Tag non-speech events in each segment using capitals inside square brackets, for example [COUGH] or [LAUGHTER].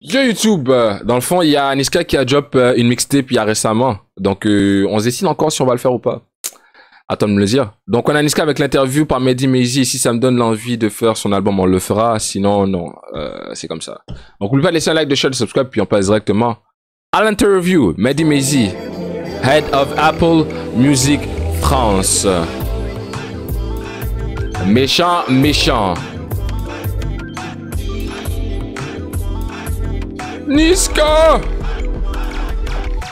Yo YouTube, euh, dans le fond, il y a Aniska qui a drop euh, une mixtape il y a récemment. Donc euh, on se décide encore si on va le faire ou pas. Attends de me le dire. Donc on a Niska avec l'interview par Mehdi Meizi. Si ça me donne l'envie de faire son album, on le fera. Sinon, non. c'est comme ça. Donc n'oubliez pas de laisser un like, de share, de subscribe, puis on passe directement à l'interview. Mehdi Meizi, Head of Apple Music France. Méchant, méchant. Niska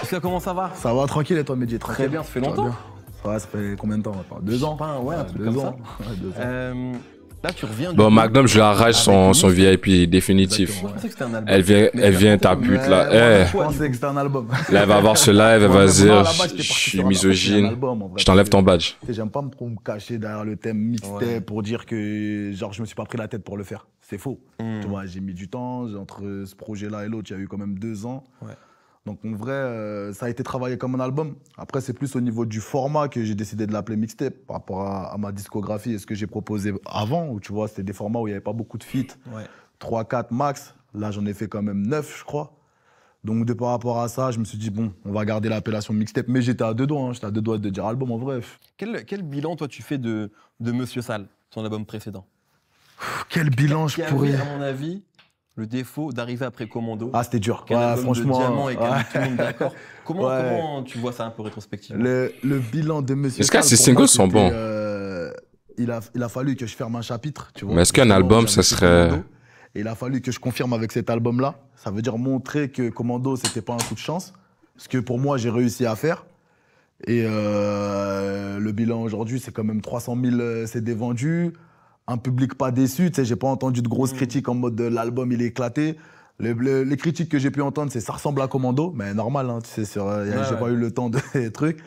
Niska, comment ça va Ça va, tranquille et toi, Medji Très bien, ça fait longtemps ça, ça fait combien de temps Deux ans Ouais, un truc deux comme ans. ça. [LAUGHS] Euh, là, tu reviens. Bon, Magnum, je lui arrache son, son VIP définitif. Elle vient, ta pute là. Je pensais que c'était un album. Là, elle va voir ce live, elle va dire Je suis misogyne. Je t'enlève ton badge. J'aime pas me cacher derrière le thème mixtape pour dire que genre je me suis pas pris la tête pour le faire c'est faux. Hmm. Tu vois, j'ai mis du temps, entre ce projet-là et l'autre, il y a eu quand même deux ans. Donc en vrai, euh, ça a été travaillé comme un album. Après, c'est plus au niveau du format que j'ai décidé de l'appeler mixtape par rapport à, ma discographie et ce que j'ai proposé avant, où tu vois, c'était des formats où il n'y avait pas beaucoup de feats. Trois, 3-4 max. Là, j'en ai fait quand même 9, je crois. Donc, de par rapport à ça, je me suis dit, bon, on va garder l'appellation mixtape. Mais j'étais à deux doigts, hein. j'étais à deux doigts de dire album en bref. Quel, bilan, toi, tu fais de, de Monsieur Sal, ton album précédent quel bilan je pourrais. à mon avis, le défaut d'arriver après Commando. Ah, c'était dur. Ouais, franchement. De diamant et ouais. tout le monde d'accord. [LAUGHS] Comment, tu vois ça un peu rétrospectivement le, bilan de Monsieur. Est-ce que ces singles sont bons euh, il, a, fallu que je ferme un chapitre, tu vois. Mais est-ce qu'un album, ça serait. il a fallu que je confirme avec cet album-là. Ça veut dire montrer que Commando, c'était pas un coup de chance. Ce que pour moi, j'ai réussi à faire. Et euh, le bilan aujourd'hui, c'est quand même 300 000 CD vendus un public pas déçu. Tu sais, j'ai pas entendu de grosses mm. critiques en mode de euh, l'album il est éclaté. les critiques que j'ai pu entendre, c'est ça ressemble à Commando, mais normal, hein, tu sais, euh, j'ai pas eu le temps de [LAUGHS] trucs.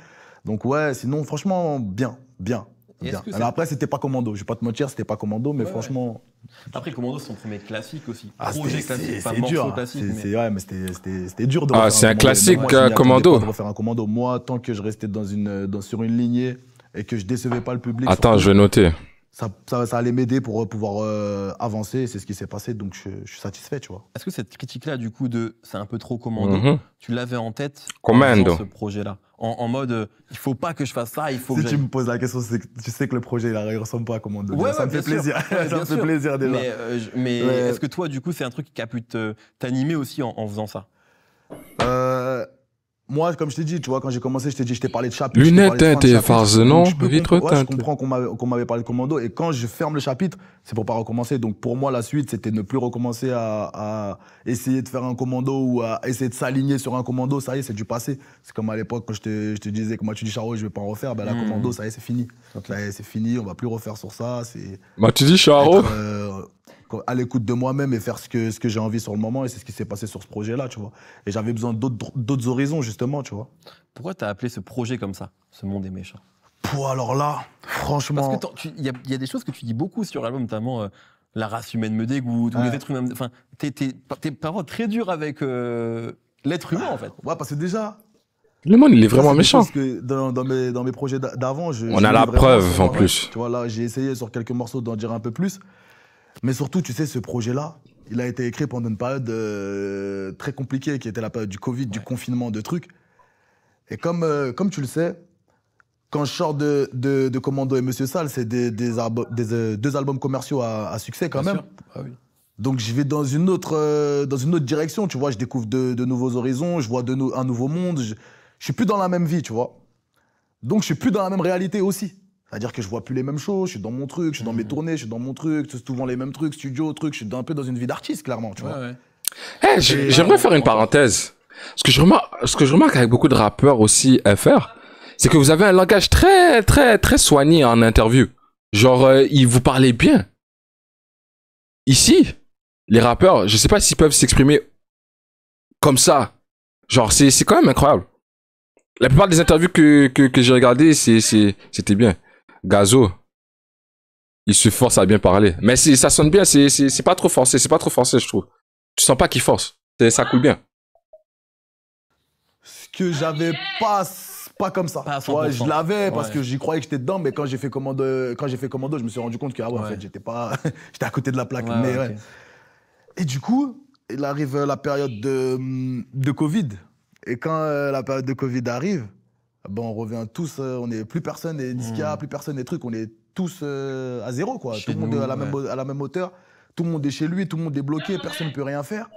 Donc ouais, sinon franchement bien, bien. bien. Alors après c'était pas Commando, je vais pas te mentir, c'était pas Commando, mais franchement. Après Commando c'est son premier classique aussi. Ah, Projet classique, pas dur, hein. Ouais, mais c'était dur Ah c'est un, classique euh, Commando. de refaire un Commando. Moi tant que je restais dans une dans, sur une lignée et que je décevais pas le public. Attends, je vais noter ça, allait m'aider pour euh, pouvoir euh, avancer. C'est ce qui s'est passé, donc je, suis satisfait, tu vois. Est-ce que cette critique-là, du coup, de c'est un peu trop commando, mhm. tu l'avais en tête Commando. ce projet-là en, en, mode, euh, il faut pas que je fasse ça, il faut que. tu me poses la question, c'est que tu sais que le projet, il il ressemble pas à commando. Ouais, ça me fait plaisir. [LAUGHS] ça me fait plaisir déjà. Mais, mais est-ce que toi, du coup, c'est un truc qui a pu t'animer aussi en, en faisant ça moi, comme je t'ai dit, tu vois, quand j'ai commencé, je t'ai dit, je t'ai parlé de chapitre. Lunettes, je peux vitre teinte. je comprends qu'on m'avait parlé de commando. Et quand je ferme le chapitre, c'est pour pas recommencer. Donc pour moi, la suite, c'était ne plus recommencer à, essayer de faire un commando ou à essayer de s'aligner sur un commando. Ça y est, c'est du passé. C'est comme à l'époque quand je te, disais que moi, tu dis Charo, je vais pas en refaire. Ben là, hmm. commando, ça y est, c'est fini. donc Ça y est, c'est fini. On va plus refaire sur ça. C'est. tu dis Charo à l'écoute de moi-même et faire ce que, ce que j'ai envie sur le moment. Et c'est ce qui s'est passé sur ce projet-là, tu vois. Et j'avais besoin d'autres horizons, justement, tu vois. Pourquoi t'as appelé ce projet comme ça, Ce monde est méchant pour alors là, franchement. Parce que il y, a des choses que tu dis beaucoup sur l'album, notamment. Euh, la race humaine me dégoûte, ou les êtres humains. Enfin, tes paroles très dures avec euh, l'être humain, en fait. Ouais, parce que déjà, le monde, il est vraiment méchant. Parce que dans, dans, mes, dans mes projets d'avant, on a la preuve en plus. Tu vois, là, j'ai essayé sur quelques morceaux d'en dire un peu plus, mais surtout, tu sais, ce projet-là, il a été écrit pendant une période euh, très compliquée, qui était la période du Covid, du confinement, de trucs. Et comme, euh, comme tu le sais, quand je sors de, de, Commando et Monsieur Salle, c'est des, des, euh, deux albums commerciaux à, succès quand même. Ah oui. Donc je vais dans une autre dans une autre direction, tu vois. Je découvre de, nouveaux horizons, je vois de un nouveau monde. Je, je suis plus dans la même vie, tu vois. Donc je suis plus dans la même réalité aussi. C'est-à-dire que je vois plus les mêmes choses, je suis dans mon truc, je suis dans mes mmh. tournées, je suis dans mon truc, c'est souvent les mêmes trucs, studio, truc, je suis un peu dans une vie d'artiste, clairement, tu vois. Eh, j'aimerais faire une parenthèse. Ce que, je remarque, avec beaucoup de rappeurs aussi FR, c'est que vous avez un langage très, très, très soigné en interview. Genre, euh, ils vous parlaient bien. Ici, les rappeurs, je sais pas s'ils peuvent s'exprimer comme ça. Genre, c'est quand même incroyable. La plupart des interviews que, que, que j'ai regardées, c'était bien. Gazo, il se force à bien parler. Mais ça sonne bien, c'est pas trop forcé, c'est pas trop forcé, je trouve. Tu sens pas qu'il force, ça coule bien. Ce que j'avais pas, pas comme ça. je l'avais parce que j'y croyais que j'étais dedans, mais quand j'ai fait, commando, fait commando, je me suis rendu compte que ah en fait, [LAUGHS] j'étais à côté de la plaque. Et du coup, il arrive la période de, de Covid. Et quand euh, la période de Covid arrive, on revient tous, euh, on n'est plus personne des disques, hmm. plus personne des trucs, on est tous euh, à zéro quoi. tout le monde est à la, même, hauteur, tout le monde est chez lui, tout le monde est bloqué, personne ne peut rien faire.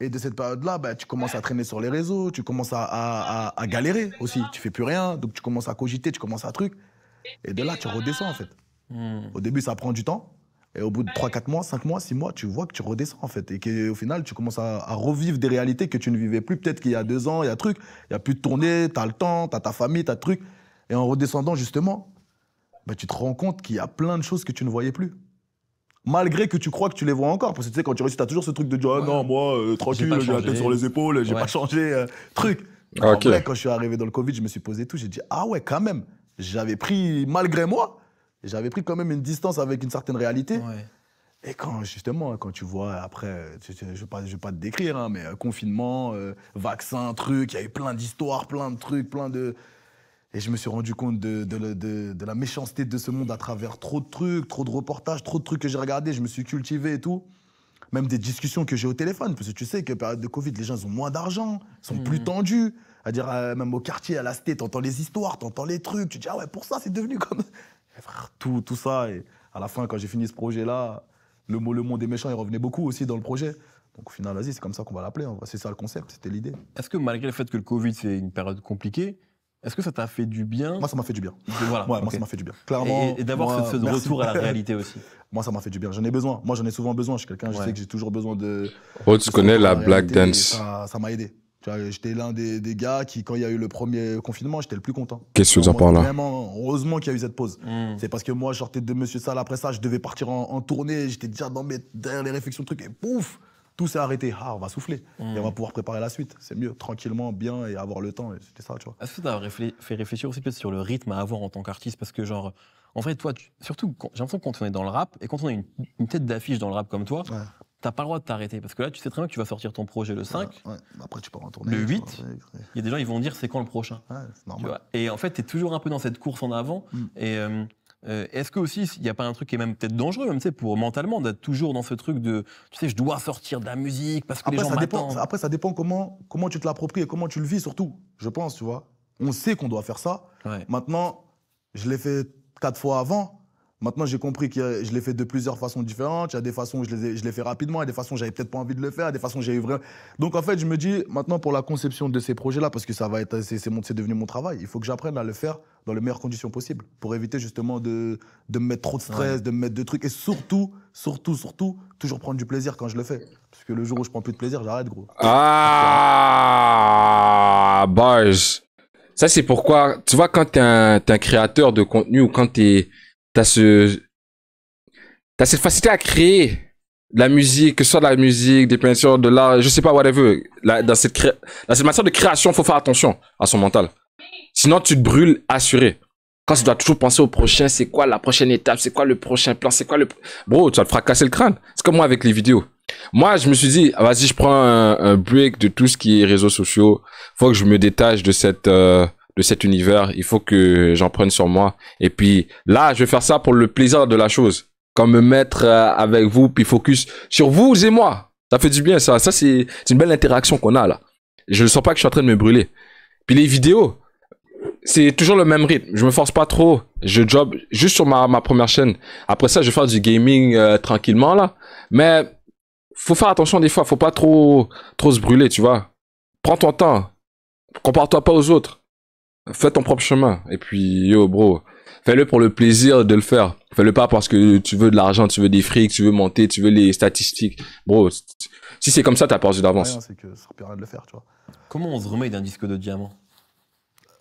Et de cette période-là, bah, tu commences à traîner sur les réseaux, tu commences à, galérer aussi, tu fais plus rien, donc tu commences à cogiter, tu commences à truc. Et de là, tu redescends en fait. Hmm. Au début, ça prend du temps, et au bout de 3-4 mois, 5 mois, 6 mois, tu vois que tu redescends en fait. Et qu'au final, tu commences à, revivre des réalités que tu ne vivais plus. Peut-être qu'il y a 2 ans, il y a truc, il n'y a plus de tournée, tu as le temps, tu as ta famille, tu as truc. Et en redescendant justement, bah, tu te rends compte qu'il y a plein de choses que tu ne voyais plus. Malgré que tu crois que tu les vois encore. Parce que tu sais, quand tu réussis, tu as toujours ce truc de dire ah, non, moi, euh, tranquille, j'ai la tête sur les épaules, j'ai n'ai pas changé, euh, truc. quand je suis arrivé dans le Covid, je me suis posé tout, j'ai dit ah ouais, quand même, j'avais pris, malgré moi, j'avais pris quand même une distance avec une certaine réalité. Et quand, justement, quand tu vois, après, je ne vais, pas, te décrire, hein, mais euh, confinement, euh, vaccin, truc, il y a eu plein d'histoires, plein de trucs, plein de. Et je me suis rendu compte de, la méchanceté de ce monde à travers trop de trucs, trop de reportages, trop de trucs que j'ai regardés, je me suis cultivé et tout. Même des discussions que j'ai au téléphone, parce que tu sais que période de Covid, les gens ont moins d'argent, sont mhm. plus tendus. À dire, euh, même au quartier, à la cité, entends les histoires, entends les trucs, tu te dis, ah ouais, pour ça, c'est devenu comme. Eh, tout, tout ça. Et à la fin, quand j'ai fini ce projet-là, le mot le monde des méchants il revenait beaucoup aussi dans le projet. Donc au final, c'est comme ça qu'on va l'appeler. C'est ça le concept, c'était l'idée. Est-ce que malgré le fait que le Covid, c'est une période compliquée, est-ce que ça t'a fait du bien Moi, ça m'a fait du bien. Voilà, Moi, ça m'a fait du bien. Clairement. Et, d'avoir ce, retour à la [LAUGHS] réalité aussi. moi, ça m'a fait du bien. J'en ai besoin. Moi, j'en ai souvent besoin. Je suis quelqu'un, je sais que j'ai toujours besoin de. Oh, tu connais la black dance. Ça m'a aidé. J'étais l'un des, gars qui, quand il y a eu le premier confinement, j'étais le plus content. Qu'est-ce que tu en parles là Vraiment, heureusement qu'il y a eu cette pause. Hmm. C'est parce que moi, je sortais de Monsieur Salle après ça, je devais partir en, tournée, j'étais déjà dans mes, derrière les réflexions, trucs et pouf Tout s'est arrêté. Ah, on va souffler. Hmm. Et on va pouvoir préparer la suite. C'est mieux, tranquillement, bien et avoir le temps. C'était ça, tu vois. Est-ce que tu as fait réfléchir aussi peut-être sur le rythme à avoir en tant qu'artiste Parce que, genre, en vrai, toi, tu, surtout, j'ai l'impression quand on est dans le rap, et quand on a une, tête d'affiche dans le rap comme toi, t'as pas le droit de t'arrêter. Parce que là, tu sais très bien que tu vas sortir ton projet le 5. Après, tu peux en Le 8, il y a des gens, ils vont dire c'est quand le prochain. Et en fait, tu es toujours un peu dans cette course en avant. Mm. Et euh, euh, est-ce que aussi, il n'y a pas un truc qui est même peut-être dangereux, même tu sais, pour mentalement, d'être toujours dans ce truc de, tu sais, je dois sortir de la musique parce que les gens ça dépend, Après, ça dépend comment, comment tu te l'appropries et comment tu le vis surtout, je pense, tu vois. On sait qu'on doit faire ça. Maintenant, je l'ai fait quatre fois avant Maintenant, j'ai compris que je l'ai fait de plusieurs façons différentes. Il y a des façons où je l'ai fait rapidement, il y a des façons où j'avais peut-être pas envie de le faire, il y a des façons où j'ai eu vraiment. Donc, en fait, je me dis, maintenant, pour la conception de ces projets-là, parce que ça va être, c'est devenu mon travail, il faut que j'apprenne à le faire dans les meilleures conditions possibles pour éviter justement de, de me mettre trop de stress, de me mettre de trucs et surtout, surtout, surtout, toujours prendre du plaisir quand je le fais. Parce que le jour où je prends plus de plaisir, j'arrête, gros. Ah, bah Ça, c'est pourquoi, tu vois, quand tu es un créateur de contenu ou quand es... T'as ce. cette facilité à créer de la musique, que ce soit de la musique, des peintures, de l'art, je sais pas, whatever. La, dans, cette cré... dans cette matière de création, faut faire attention à son mental. Sinon, tu te brûles assuré. Quand tu dois toujours penser au prochain, c'est quoi la prochaine étape, c'est quoi le prochain plan, c'est quoi le. Bro, tu vas te fracasser le crâne. C'est comme moi avec les vidéos. Moi, je me suis dit, vas-y, je prends un, break de tout ce qui est réseaux sociaux. Faut que je me détache de cette. Euh, de cet univers. Il faut que j'en prenne sur moi. Et puis là, je vais faire ça pour le plaisir de la chose. Comme me mettre euh, avec vous, puis focus sur vous et moi. Ça fait du bien, ça. Ça, c'est une belle interaction qu'on a là. Je ne sens pas que je suis en train de me brûler. Puis les vidéos, c'est toujours le même rythme. Je me force pas trop. Je job juste sur ma, première chaîne. Après ça, je vais faire du gaming euh, tranquillement là. Mais faut faire attention des fois. Faut pas trop, trop se brûler, tu vois. Prends ton temps. Compare-toi pas aux autres fais ton propre chemin. Et puis, yo, bro, fais-le pour le plaisir de le faire. Fais-le pas parce que tu veux de l'argent, tu veux des frics, tu veux monter, tu veux les statistiques. Bro, si c'est comme ça, t'as perdu d'avance. c'est que ça le faire, tu vois. Comment on se remet d'un disque de diamant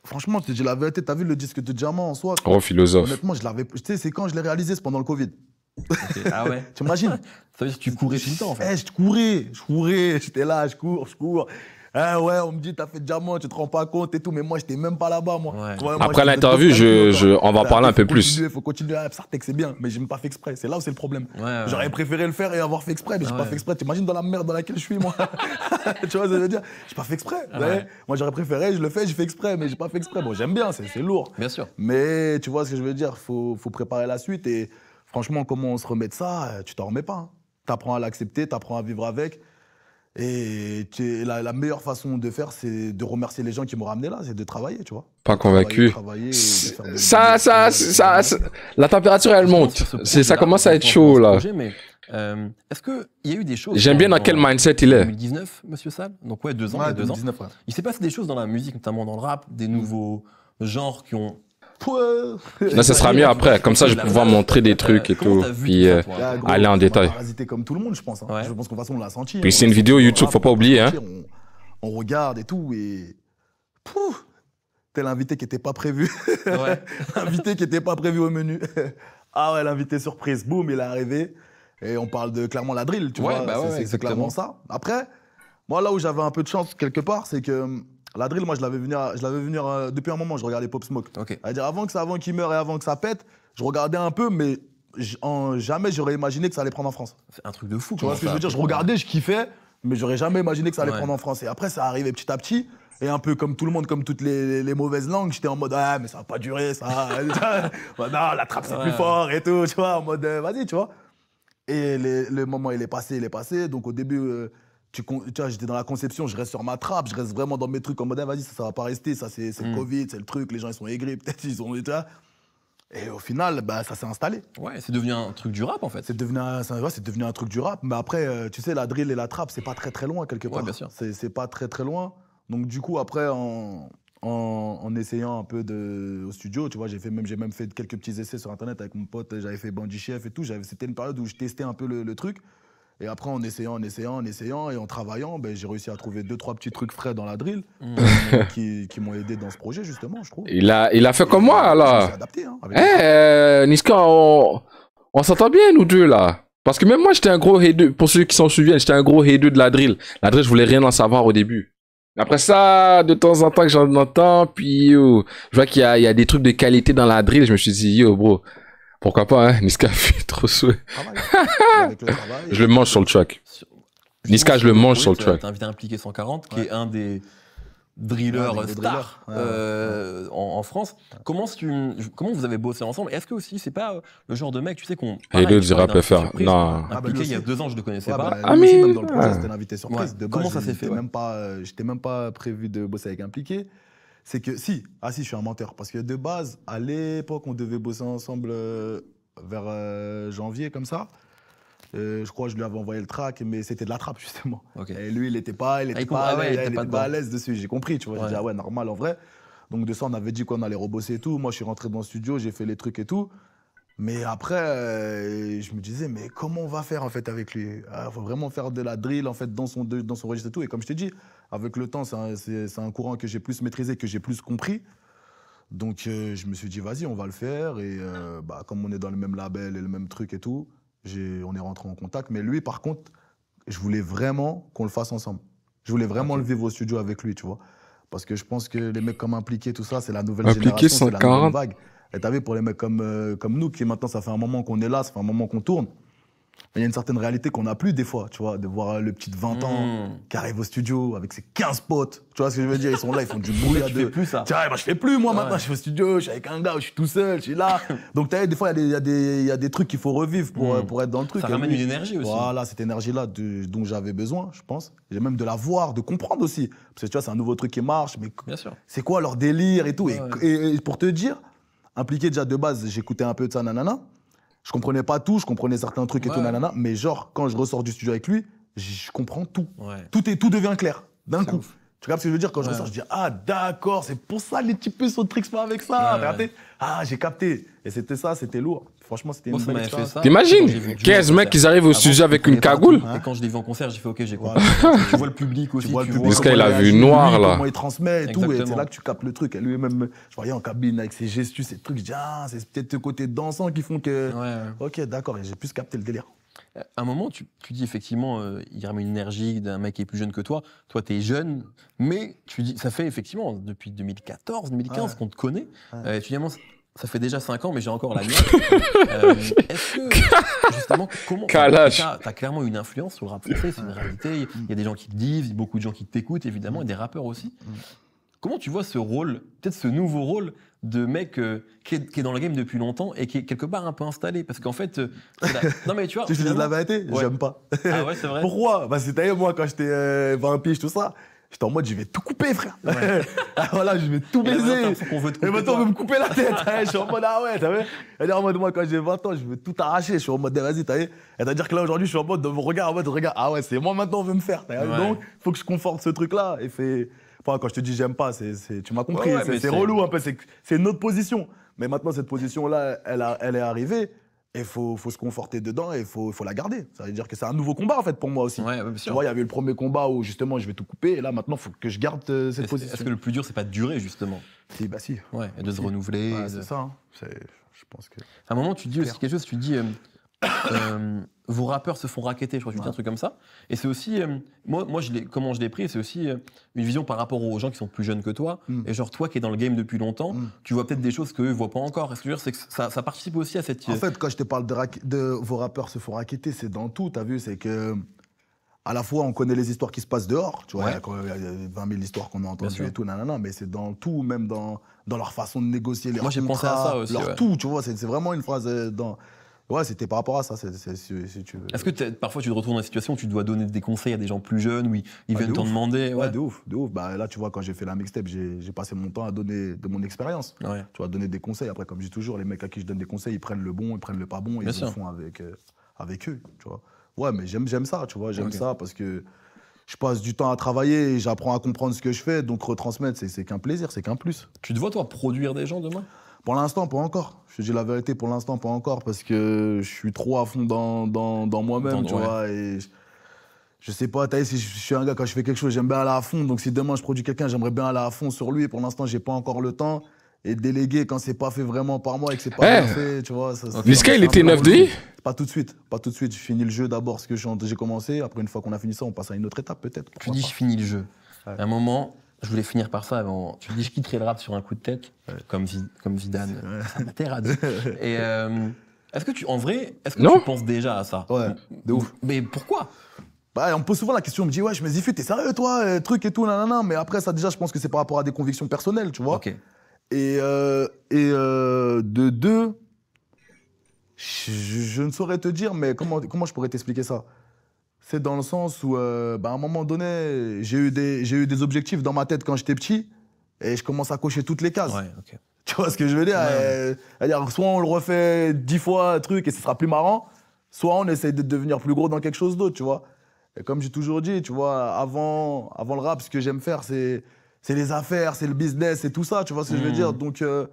Franchement, je te la vérité, t'as vu le disque de diamant en soi Oh, philosophe. Honnêtement, je l'avais. Tu c'est quand je l'ai réalisé, c'est pendant le Covid. Ah ouais [LAUGHS] imagines Ça dire que tu courais tout le temps en fait. Eh, je courais, je courais, j'étais là, je cours, je cours. Eh ouais, on me dit, t'as fait diamant, tu te rends pas compte et tout, mais moi, j'étais même pas là-bas, moi. Après l'interview, je, je, on va en parler un peu plus. Il faut continuer, à ça, c'est bien, mais j'ai même pas fait exprès. C'est là où c'est le problème. J'aurais préféré le faire et avoir fait exprès, mais j'ai ah pas fait exprès. T'imagines dans la merde dans laquelle je suis, moi. [LAUGHS] [LAUGHS] tu vois ce que je veux dire J'ai pas fait exprès. Ah moi, j'aurais préféré, je le fais, je fais exprès, mais j'ai pas fait exprès. Bon, j'aime bien, c'est lourd. Bien sûr. Mais tu vois ce que je veux dire Faut, faut préparer la suite et franchement, comment on se remet de ça Tu t'en remets pas. Hein. tu apprends à l'accepter, apprends à vivre avec. Et la, la, meilleure façon de faire, c'est de remercier les gens qui m'ont ramené là, c'est de travailler, tu vois. Pas convaincu. ça, ça, euh, ça, la température, elle monte. C'est, ça commence à être chaud là. Euh, est-ce y a eu des choses. J'aime bien dans, quel mindset il est. 2019, monsieur Sal. Donc, ouais, deux ans. 2019, Il s'est passé des choses dans la musique, notamment dans le rap, des nouveaux genres qui ont non, ce sera mieux après. Comme ça, je vais pouvoir montrer des trucs et tout. Puis euh, aller en détail. comme tout le monde, je pense. Hein. Je pense qu'on on l'a senti. Puis hein. c'est une vidéo YouTube, faut pas oublier. Hein. On, regarde et tout et. Pouf T'es l'invité qui était pas prévu. Ouais. [LAUGHS] l'invité qui était pas prévu au menu. [LAUGHS] ah ouais, l'invité surprise. Boum, il est arrivé. Et on parle de clairement la drill, tu vois. Bah c'est clairement ça. Après, moi, là où j'avais un peu de chance, quelque part, c'est que la drill, moi, je l'avais venir, je l'avais venir euh, depuis un moment, je regardais Pop Smoke. À dire avant que ça, avant qu'il meure et avant que ça pète, je regardais un peu, mais jamais j'aurais imaginé que ça allait prendre en France. C'est un truc de fou. Tu vois ce que je veux dire Je regardais, je kiffais, mais j'aurais jamais imaginé que ça allait prendre en France. Et après, ça arrivait petit à petit. Et un peu comme tout le monde, comme toutes les, mauvaises langues, j'étais en mode, ah, mais ça va pas durer, ça. [LAUGHS] [LAUGHS] Bah, non, la trappe, c'est plus fort et tout, tu vois, en mode, euh, vas-y, tu vois. Et le moment, il est passé, il est passé. Donc au début, euh, tu, tu vois, j'étais dans la conception, je reste sur ma trappe, je reste vraiment dans mes trucs en mode, ah, vas-y, ça, ça va pas rester, ça, c'est le mm. Covid, c'est le truc, les gens, ils sont aigris, [LAUGHS] peut-être, ils ont, Et au final, bah, ça s'est installé. Ouais, c'est devenu un truc du rap en fait. C'est devenu, un, devenu un truc du rap. Mais après, euh, tu sais, la drill et la trappe, c'est pas très très loin quelque part. Ouais, bien sûr. C'est pas très très loin. Donc du coup, après, en, en, essayant un peu de, au studio, tu vois, j'ai même, même fait quelques petits essais sur Internet avec mon pote, j'avais fait Bandit Chef et tout. C'était une période où je testais un peu le, le truc. Et après, en essayant, en essayant, en essayant et en travaillant, ben, j'ai réussi à trouver deux, trois petits trucs frais dans la drill mmh. euh, [LAUGHS] qui, qui m'ont aidé dans ce projet, justement, je trouve. Il a, il a fait comme moi, là. adapté. hey, hein, eh, euh, Niska, on, s'entend bien, nous deux, là. Parce que même moi, j'étais un gros hater. Pour ceux qui s'en souviennent, j'étais un gros head de la drill. La drill, je voulais rien en savoir au début. Après ça, de temps en temps que j'en entends, puis je vois qu'il y, y a, des trucs de qualité dans la drill. Je me suis dit, yo, bro, pourquoi pas, hein Niska [LAUGHS] fait trop souhait. Ah je le mange sur le track. Niska, je le mange sur le track. T'as invité à impliquer 140, qui est un des drillers euh, en, France. Comment, tu, comment vous avez bossé ensemble Est-ce que aussi c'est pas euh, le genre de mec, tu sais qu'on. Et le dira préfère, faire. Non. Ah, bah, impliqué, il y a deux ans, je ne le connaissais pas. ah mais c'était l'invité surprise. De comment ça s'est fait euh, J'étais même pas, prévu de bosser avec impliqué c'est que si, ah si, je suis un menteur. Parce que de base, à l'époque, on devait bosser ensemble euh, vers euh, janvier, comme ça. Euh, je crois que je lui avais envoyé le track, mais c'était de la trappe, [LAUGHS] justement. Et lui, il n'était pas, il était ah, pas, à l'aise dessus. J'ai compris, tu vois. J'ai dit, ah ouais, normal, en vrai. Donc de ça, on avait dit qu'on allait rebosser et tout. Moi, je suis rentré dans le studio, j'ai fait les trucs et tout. Mais après, je me disais, mais comment on va faire en fait avec lui Il ah, faut vraiment faire de la drill en fait dans son, dans son registre et tout. Et comme je t'ai dit, avec le temps, c'est un, courant que j'ai plus maîtrisé, que j'ai plus compris. Donc euh, je me suis dit, vas-y, on va le faire. Et euh, bah, comme on est dans le même label et le même truc et tout, on est rentré en contact. Mais lui, par contre, je voulais vraiment qu'on le fasse ensemble. Je voulais vraiment lever le vivre au studio avec lui, tu vois. Parce que je pense que les mecs comme Impliqué, tout ça, c'est la nouvelle génération, c'est la nouvelle vague. Et t'as vu, pour les mecs comme, euh, comme nous, qui maintenant, ça fait un moment qu'on est là, ça fait un moment qu'on tourne. Il y a une certaine réalité qu'on n'a plus des fois, tu vois, de voir le petit de 20 ans hmm. qui arrive au studio avec ses 15 potes. Tu vois ce que je veux dire Ils sont là, ils font du bruit à deux. Fais plus ça. Tiens, moi eh ben, je fais plus moi maintenant, je suis au studio, je suis avec un gars, je suis tout seul, je suis là. [LAUGHS] Donc tu vois, des fois, il y, y, a des trucs qu'il faut revivre pour, hmm. pour être dans le truc. Ça ramène une énergie aussi. Voilà, cette énergie-là dont j'avais besoin, je pense. J'ai même de la voir, de comprendre aussi. Parce que tu vois, c'est un nouveau truc qui marche, mais c'est quoi leur délire et tout. et, et, pour te dire, impliqué déjà de base, j'écoutais un peu de ça, nanana. Je comprenais pas tout, je comprenais certains trucs et tout, nanana, mais genre, quand je ressors du studio avec lui, je comprends tout. Tout, est, tout devient clair, d'un coup. Tu captes ce que je veux dire Quand je ressors, je dis Ah, d'accord, c'est pour ça les types sont tricks pas avec ça. ah, j'ai capté. Et c'était ça, c'était lourd. Franchement, c'était une T'imagines 15 mecs, ils arrivent au sujet avec une cagoule. quand je l'ai vu en concert, j'ai fait OK, j'ai quoi [LAUGHS] Tu vois le public aussi. Parce il a vu noir là. Comment il transmet et tout. Et c'est là que tu captes le truc. Lui-même, je voyais en cabine avec ses gestes, ses trucs. Je dis, ah, c'est peut-être ce côté dansant qui font que. OK, d'accord. Et j'ai plus capté le délire. Euh, à un moment, tu, dis effectivement, euh, il il a une énergie d'un mec qui est plus jeune que toi. Toi, tu es jeune, mais tu dis, ça fait effectivement depuis 2014, 2015 qu'on te connaît. Ouais. Euh, ça fait déjà 5 ans, mais j'ai encore la [LAUGHS] mienne. Euh, est-ce que, justement, comment. tu T'as clairement une influence sur le rap français, c'est une réalité. Il y a des gens qui te disent, beaucoup de gens qui t'écoutent, évidemment, et des rappeurs aussi. Comment tu vois ce rôle, peut-être ce nouveau rôle de mec euh, qui, est, dans le game depuis longtemps et qui est quelque part un peu installé Parce qu'en fait. Euh, non, mais tu vois. [LAUGHS] tu dis de la vérité J'aime pas. Ah ouais, c'est vrai. [LAUGHS] Pourquoi Parce bah, que d'ailleurs, moi, quand j'étais piges, tout ça. J'étais en mode, je vais tout couper, frère. [LAUGHS] Ah, voilà je vais tout baiser. Et maintenant, on veut me couper la tête. [LAUGHS] je suis en mode, ah ouais, t'as vu Elle est en mode, moi, quand j'ai 20 ans, je veux tout arracher. Je suis en mode, eh, vas-y, t'as vu C'est-à-dire que là, aujourd'hui, je suis en mode, regarde, en mode, regarde, ah ouais, c'est moi maintenant, on veut me faire. Ouais. Donc, faut que je conforte ce truc-là. Et fait. quand je te dis j'aime pas, c'est, tu m'as compris. c'est, relou un peu. C'est, une autre position. Mais maintenant, cette position-là, elle est arrivée. Et faut, faut se conforter dedans et faut, faut la garder. Ça veut dire que c'est un nouveau combat en fait pour moi aussi. Ouais, il y avait le premier combat où justement je vais tout couper et là maintenant faut que je garde euh, cette position. Est-ce que le plus dur c'est pas de durer justement Si, bah si. Ouais, et de se renouveler. C'est ça. Hein. C'est... Je pense que. À un moment tu dis aussi quelque chose, tu dis. Euh, euh, vos rappeurs se font raqueter, je crois que tu dis un truc comme ça. Et c'est aussi, euh, moi, moi je comment je l'ai pris, c'est aussi euh, une vision par rapport aux gens qui sont plus jeunes que toi. Hmm. Et genre, toi qui es dans le game depuis longtemps, hmm. tu vois peut-être des choses qu'eux ne voient pas encore. Est-ce que je veux dire, c'est que ça, participe aussi à cette. En fait, quand je te parle de, de vos rappeurs se font raqueter, c'est dans tout, t'as vu, c'est que. À la fois, on connaît les histoires qui se passent dehors, tu vois, il y a 20 000 histoires qu'on a entendues et tout, nanana, mais c'est dans tout, même dans, dans leur façon de négocier, les Moi, j'ai pensé à ça aussi, leur tout, tu vois, c'est vraiment une phrase dans, Ouais, c'était par rapport à ça, est, si, tu veux. Est-ce que parfois tu te retrouves dans une situation où tu dois donner des conseils à des gens plus jeunes, où ils, viennent t'en demander ouais. de ouf, de ouf. Bah, là, tu vois, quand j'ai fait la mixtape, j'ai passé mon temps à donner de mon expérience. Ouais. Tu vois, donner des conseils. Après, comme je dis toujours, les mecs à qui je donne des conseils, ils prennent le bon, ils prennent le pas bon, et ils le font avec, euh, avec eux, tu vois. Ouais, mais j'aime ça, tu vois, j'aime ça parce que je passe du temps à travailler et j'apprends à comprendre ce que je fais, donc retransmettre, c'est qu'un plaisir, c'est qu'un plus. Tu te vois, toi, produire des gens demain pour l'instant, pas encore. Je te dis la vérité, pour l'instant, pas encore, parce que je suis trop à fond dans, dans, dans moi-même, tu vois. Et je, sais pas, sais, si je, suis un gars, quand je fais quelque chose, j'aime bien aller à fond. Donc si demain je produis quelqu'un, j'aimerais bien aller à fond sur lui. Pour l'instant, j'ai pas encore le temps. Et déléguer quand c'est pas fait vraiment par moi et que c'est pas eh. fait, tu vois. il était 9 Pas tout de suite, pas tout de suite. Je finis le jeu d'abord, ce que j'ai commencé. Après, une fois qu'on a fini ça, on passe à une autre étape, peut-être. Tu dis, je finis le jeu. À un moment, je voulais finir par ça avant. Tu dis, je quitterai le rap sur un coup de tête, euh, comme, comme Zidane. Ah, ça Et euh, est-ce que tu, en vrai, est-ce que tu penses déjà à ça Ouais, de ouf. Mais pourquoi bah, on me pose souvent la question, on me dit, ouais, je me dis, t'es sérieux, toi, euh, truc et tout, nanana. Mais après, ça, déjà, je pense que c'est par rapport à des convictions personnelles, tu vois. Ok. Et, et de deux, je, je, ne saurais te dire, mais comment, comment je pourrais t'expliquer ça c'est dans le sens où, euh, bah, à un moment donné, j'ai eu, des, j'ai eu des objectifs dans ma tête quand j'étais petit et je commence à cocher toutes les cases. Ouais, [LAUGHS] Tu vois ce que je veux dire euh, soit on le refait dix fois, truc, et ce sera plus marrant, soit on essaye de devenir plus gros dans quelque chose d'autre, tu vois. Et comme j'ai toujours dit, tu vois, avant, avant le rap, ce que j'aime faire, c'est, c'est les affaires, c'est le business, c'est tout ça, tu vois ce que je veux hmm. dire Donc, euh,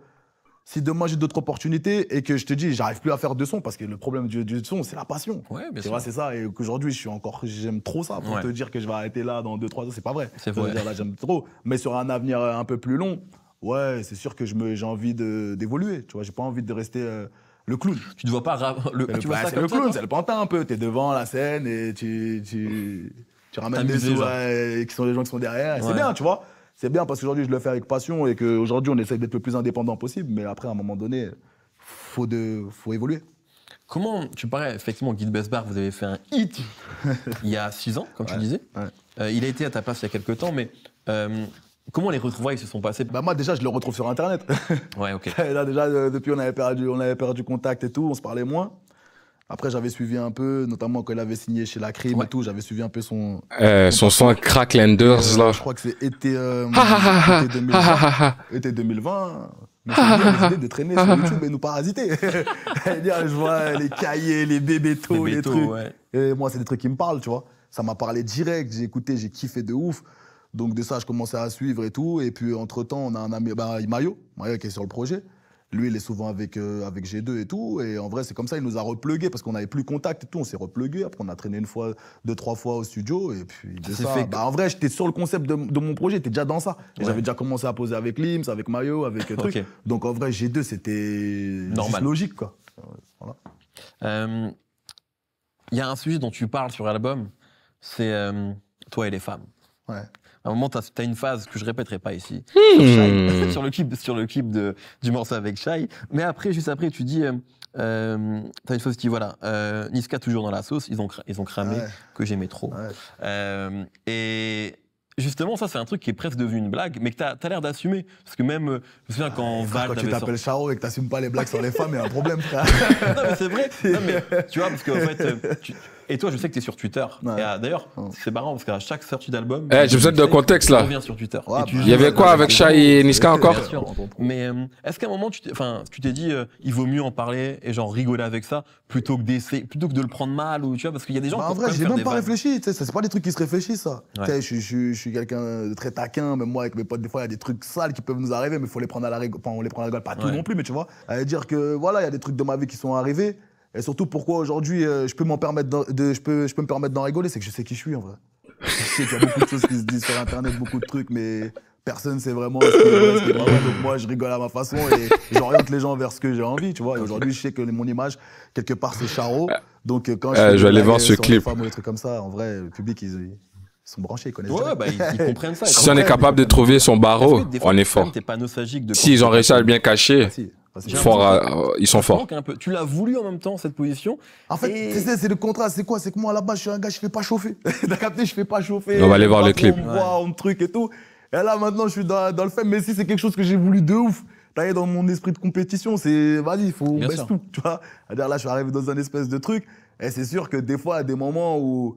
si demain j'ai d'autres opportunités et que je te dis j'arrive plus à faire de son parce que le problème du, du son c'est la passion. Ouais, bien c'est ça et qu'aujourd'hui je suis encore j'aime trop ça pour te dire que je vais arrêter là dans 2 3 ans, c'est pas vrai. C'est vrai. Dire, là j'aime trop mais sur un avenir euh, un peu plus long, ouais, c'est sûr que je me j'ai envie d'évoluer, tu vois, j'ai pas envie de rester euh, le clown. Tu ne vois pas le, tu vois bah, le clown, c'est le pantin un peu, tu es devant la scène et tu tu, ramènes des gens qui sont les gens qui sont derrière, Et c'est bien, tu vois. C'est bien parce qu'aujourd'hui, je le fais avec passion et qu'aujourd'hui, on essaie d'être le plus indépendant possible. Mais après, à un moment donné, faut, de, faut évoluer. Comment tu parais effectivement Guy de Besbar, vous avez fait un hit il y a six ans, comme tu disais. Euh, il a été à ta place il y a quelques temps, mais euh, comment les retrouvailles se sont passées Bah moi déjà je le retrouve sur internet. ouais ok. [LAUGHS] Là déjà euh, depuis on avait perdu on avait perdu contact et tout, on se parlait moins. Après, j'avais suivi un peu, notamment quand il avait signé chez la crime et tout, j'avais suivi un peu son. Euh, son, son Cracklanders, là. Je crois que c'est été, euh, été, 2020. été 2020. Mais décidé de traîner sur YouTube et nous parasiter. [LAUGHS] Ah, je vois les cahiers, les bébétos, les, les trucs. Et moi, c'est des trucs qui me parlent, tu vois. Ça m'a parlé direct, j'ai écouté, j'ai kiffé de ouf. Donc de ça, je commençais à suivre et tout. Et puis entre-temps, on a un ami, bah, Mayo, qui est sur le projet. Lui, il est souvent avec, euh, avec G2 et tout. Et en vrai, c'est comme ça, il nous a replugué parce qu'on n'avait plus contact et tout. On s'est replugué. Après, on a traîné une fois, deux, trois fois au studio. Et puis, de ça, fait... Bah, en vrai, j'étais sur le concept de, mon projet. J'étais déjà dans ça. j'avais déjà commencé à poser avec Lims, avec Mayo, avec euh, truc. Donc, en vrai, G2, c'était logique, quoi. Euh, il y a un sujet dont tu parles sur l'album, c'est toi et les femmes. Ouais à un moment, tu as, une phase que je répéterai pas ici, hmm. [LAUGHS] sur, le clip, sur le clip de, du morceau avec Shai. Mais après, juste après, tu dis, euh, euh t'as une chose qui, voilà, euh, Niska toujours dans la sauce, ils ont, ils ont cramé, que j'aimais trop. Euh, et justement, ça, c'est un truc qui est presque devenu une blague, mais que t'as as, l'air d'assumer. Parce que même, je me souviens quand ah, Val. Quand tu t'appelles sorti... Charo et que t'assumes pas les blagues sur les femmes, il y a un problème, frère. [LAUGHS] non, mais c'est vrai. Non, mais tu vois, parce qu'en fait, et toi, je sais que tu es sur Twitter. Et, ah, D'ailleurs, oh. c'est marrant parce qu'à chaque sortie d'album. Eh, j'ai besoin de contexte là. Tu sur Twitter. Bah, il y avait quoi avec Shai et Niska encore Mais euh, est-ce qu'à un moment, tu t'es, tu t'es dit, euh, il vaut mieux en parler et genre rigoler avec ça plutôt que d'essayer, plutôt que de le prendre mal ou tu vois, parce qu'il y a des gens bah, qui En vrai, j'ai même pas réfléchi. Ça, c'est pas des trucs qui se réfléchissent, ça. Je, suis quelqu'un de très taquin. Même moi, avec mes potes, des fois, il y a des trucs sales qui peuvent nous arriver, mais il faut les prendre à la rigole. Enfin, on les prend à la rigole, pas tout non plus, mais tu vois. dire que voilà, il y a des trucs de ma vie qui sont arrivés. Et surtout, pourquoi aujourd'hui euh, je peux m'en permettre de, je peux, je peux me permettre d'en rigoler, c'est que je sais qui je suis en vrai. Je sais qu'il y a beaucoup de choses qui se disent sur Internet, beaucoup de trucs, mais personne sait vraiment ce que, Donc moi, je rigole à ma façon et j'oriente les gens vers ce que j'ai envie, tu vois. Et aujourd'hui, je sais que mon image, quelque part, c'est Charo. Donc euh, quand je, vais aller voir ce clip. Femmes, ou des trucs comme ça, en vrai, le public, ils, sont branchés, ils connaissent. Ouais, bah, ils, comprennent ça. si on est capable de trouver son barreau, on est fort. Si ils ont réussi à bien cacher. Ah, Hein. ils sont forts. Tu l'as voulu en même temps, cette position. En fait, c'est le contrat C'est quoi C'est que moi, là base, je suis un gars, je fais pas chauffer. [LAUGHS] T'as capté, je fais pas chauffer. On va aller voir les clips On truc et tout. Et là, maintenant, je suis dans, le fait. Mais si, c'est quelque chose que j'ai voulu de ouf. T'as dans mon esprit de compétition, c'est vas-y, il faut on tout, tu vois. -à dire là, je suis arrivé dans un espèce de truc, et c'est sûr que des fois, à des moments où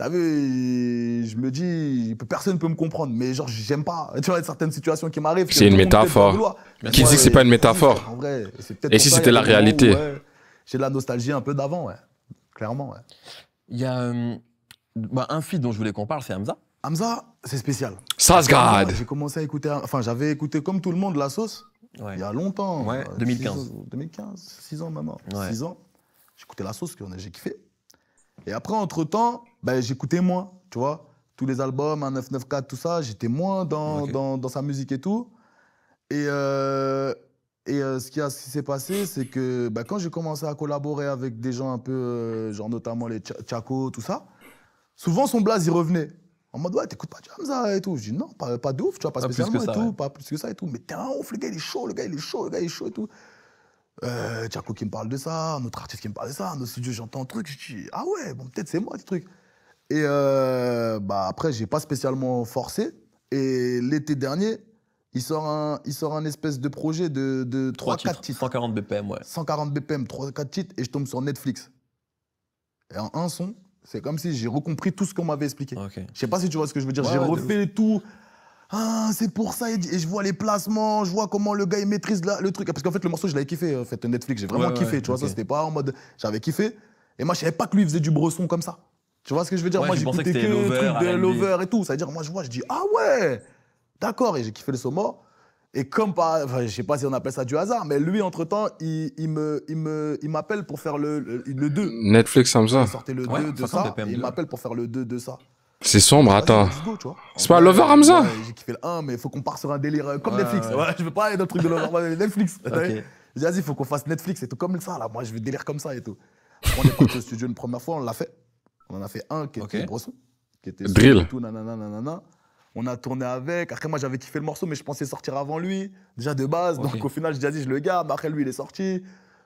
T'as vu, je me dis, personne ne peut me comprendre, mais genre, j'aime pas. Tu vois, certaines situations qui m'arrivent. C'est une métaphore. Qui dit que c'est pas une métaphore en vrai, Et si c'était la réalité J'ai de la nostalgie un peu d'avant, ouais. clairement. Il y a euh, bah, un feat dont je voulais qu'on parle, c'est Hamza. Hamza, c'est spécial. garde. J'ai commencé à écouter, enfin, j'avais écouté comme tout le monde la sauce, il y a longtemps. 2015. 2015, 6 ans, maman. 6 ans. J'écoutais la sauce, j'ai kiffé. Et après, entre-temps, ben, j'écoutais moins, tu vois. Tous les albums, 994, tout ça, j'étais moins dans, dans, dans, sa musique et tout. Et, euh, et euh, ce qui, qui s'est passé, c'est que ben, quand j'ai commencé à collaborer avec des gens un peu, euh, genre notamment les Chaco, tout ça, souvent son blaze, il revenait. En mode, ouais, t'écoutes pas Jamza et tout. Je dis, non, pas, pas de ouf, tu vois, pas, spécialement tout, pas plus que ça et tout. Mais t'es un ouf, le gars, il est chaud, le gars, il est chaud, le gars, il est chaud et tout. Euh, qui me parle de ça, un autre artiste qui me parle de ça, un autre studio, j'entends un truc, je dis, ah ouais, bon, peut-être c'est moi ce truc. Et euh, bah après, j'ai pas spécialement forcé. Et l'été dernier, il sort un, il sort un espèce de projet de, 3-4 titres, 140 BPM, ouais. 140 BPM, 3-4 titres, et je tombe sur Netflix. Et en un son, c'est comme si j'ai recompris tout ce qu'on m'avait expliqué. Je Je sais pas si tu vois ce que je veux dire. j'ai refait tout, ah, c'est pour ça. Et je vois les placements, je vois comment le gars il maîtrise le truc. Parce qu'en fait, le morceau, je l'avais kiffé. Euh, en fait, Netflix, j'ai vraiment kiffé. tu vois, ça, c'était pas en mode. J'avais kiffé. Et moi, je savais pas que lui, faisait du bresson comme ça. Tu vois ce que je veux dire Moi, j'écoutais que, que truc de Lover et tout. Ça veut dire, moi, je vois, je dis, ah ouais D'accord. Et j'ai kiffé le somo, Et comme pas, enfin, je sais pas si on appelle ça du hasard, mais lui, entre-temps, il, me, il, me, il m'appelle pour faire le, le, 2. Netflix, comme ça. Il sortait le 2 de ça. il m'appelle pour faire le 2 de ça. C'est sombre, ah, attends. C'est pas Lover Hamza J'ai kiffé le 1, mais il faut qu'on parte sur un délire euh, comme Netflix. je veux pas aller dans le truc de Lover Hamza, Netflix. [LAUGHS] J'ai dit, il faut qu'on fasse Netflix et tout comme ça, là. Moi, je veux délire comme ça et tout. On est parti au studio une première fois, on l'a fait. On en a fait un qui était Brosson. Qui était Drill. Tout, nanana, nanana. On a tourné avec. Après, moi, j'avais kiffé le morceau, mais je pensais sortir avant lui, déjà de base. Donc, au final, j'ai dit, je le garde. Après, lui, il est sorti.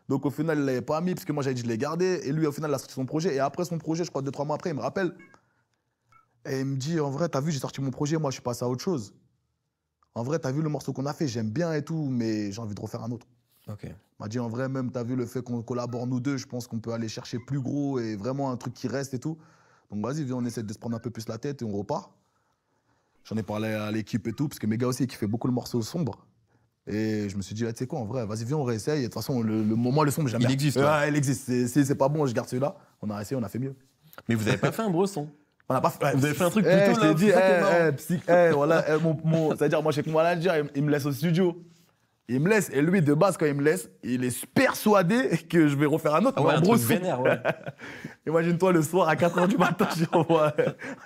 Donc au final, il l'avait pas mis parce que moi j'avais dit je l'ai gardé. Et lui, au final, il a sorti son projet. Et après son projet, je crois deux trois mois après, il me rappelle. Et il me dit, en vrai, t'as vu, j'ai sorti mon projet, moi, je suis passé à autre chose. En vrai, t'as vu le morceau qu'on a fait, j'aime bien et tout, mais j'ai envie de refaire un autre. ok Il m'a dit, en vrai, même, t'as vu le fait qu'on collabore nous deux, je pense qu'on peut aller chercher plus gros et vraiment un truc qui reste et tout. Donc, vas-y, viens, on essaie de se prendre un peu plus la tête et on repart. J'en ai parlé à l'équipe et tout, parce que mes aussi, qui fait beaucoup le morceau sombre. Et je me suis dit, ah, tu sais quoi, en vrai, vas-y, viens, on réessaye. De toute façon, le, moment le sombre, jamais. Il existe. il existe. c'est pas bon, je garde celui-là. On a essayé, on a fait mieux. Mais vous avez pas fait un gros on a pas fait, vous avez fait un truc eh, plutôt là, dit, eh, eh, voilà, mon, c'est-à-dire moi je suis mon manager, il, il, me laisse au studio. Il me laisse et lui de base quand il me laisse, il est persuadé que je vais refaire un autre. Ah un gros, truc vénère, ouais. [LAUGHS] Imagine-toi le soir à 4h du matin, j'envoie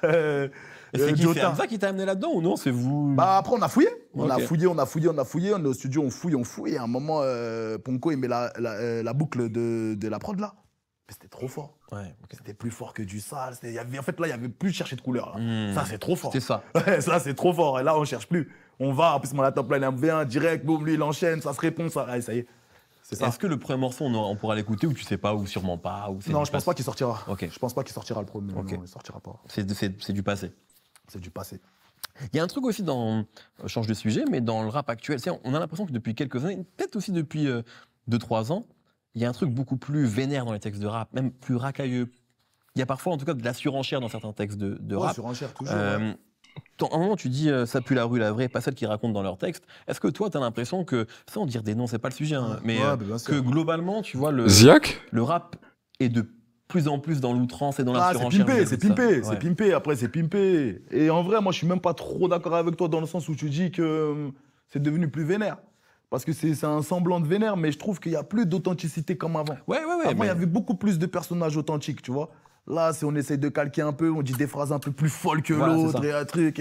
euh, c'est euh, qui qui t'a amené là-dedans ou non C'est vous Bah après on a fouillé, on a fouillé, on a fouillé, on a fouillé, on est au studio, on fouille, on fouille. Et à un moment, euh, Ponko il met la, la, euh, la boucle de, de, la prod là. Mais c'était trop fort. C'était plus fort que du sale. Y avait, en fait, là, il n'y avait plus de chercher de couleur. Hmm. Ça, c'est trop fort. C'est ça. [LAUGHS] ça, c'est trop fort. Et là, on cherche plus. On va, en plus, mon top line vient direct, boum, lui, il enchaîne, ça se répond, ça. ça y est. Est-ce que le premier morceau, on, pourra l'écouter ou tu sais pas, ou sûrement pas ou Non, je pense pas qu'il sortira. ok Je pense pas qu'il sortira le premier. Non, il sortira pas. C'est du passé. C'est du passé. Il y a un truc aussi dans. Euh, change de sujet, mais dans le rap actuel, on a l'impression que depuis quelques années, peut-être aussi depuis 2-3 euh, ans, il y a un truc beaucoup plus vénère dans les textes de rap, même plus racailleux. Il y a parfois, en tout cas, de la surenchère dans certains textes de, de ouais, surenchère, toujours. Euh, à un moment, tu dis euh, ça pue la rue, la vraie, pas celle qu'ils racontent dans leur texte. Est-ce que toi, tu as l'impression que, sans dire des noms, c'est pas le sujet, hein, mais euh, que globalement, tu vois, le, le rap est de plus en plus dans l'outrance et dans ah, la C'est pimpé, c'est pimpé, c'est pimpé, après c'est pimpé. Et en vrai, moi, je suis même pas trop d'accord avec toi dans le sens où tu dis que c'est devenu plus vénère. Parce que c'est un semblant de vénère, mais je trouve qu'il n'y a plus d'authenticité comme avant. Ouais, ouais, ouais. Avant, il y avait beaucoup plus de personnages authentiques, tu vois. Là, si on essaye de calquer un peu, on dit des phrases un peu plus folles que l'autre et un truc.